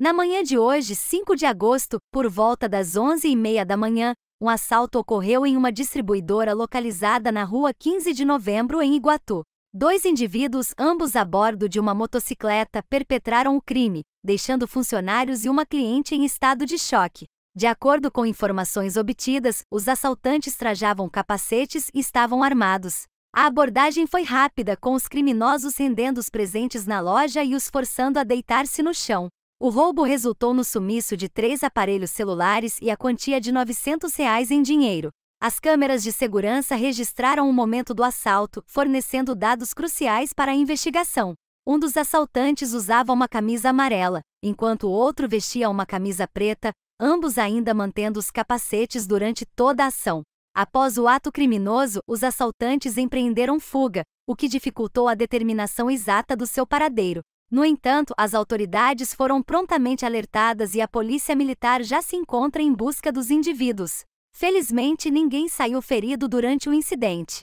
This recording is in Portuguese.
Na manhã de hoje, 5 de agosto, por volta das 11h30 da manhã, um assalto ocorreu em uma distribuidora localizada na rua 15 de novembro, em Iguatu. Dois indivíduos, ambos a bordo de uma motocicleta, perpetraram o crime, deixando funcionários e uma cliente em estado de choque. De acordo com informações obtidas, os assaltantes trajavam capacetes e estavam armados. A abordagem foi rápida, com os criminosos rendendo os presentes na loja e os forçando a deitar-se no chão. O roubo resultou no sumiço de três aparelhos celulares e a quantia de R$ 900 reais em dinheiro. As câmeras de segurança registraram o momento do assalto, fornecendo dados cruciais para a investigação. Um dos assaltantes usava uma camisa amarela, enquanto o outro vestia uma camisa preta, ambos ainda mantendo os capacetes durante toda a ação. Após o ato criminoso, os assaltantes empreenderam fuga, o que dificultou a determinação exata do seu paradeiro. No entanto, as autoridades foram prontamente alertadas e a polícia militar já se encontra em busca dos indivíduos. Felizmente, ninguém saiu ferido durante o incidente.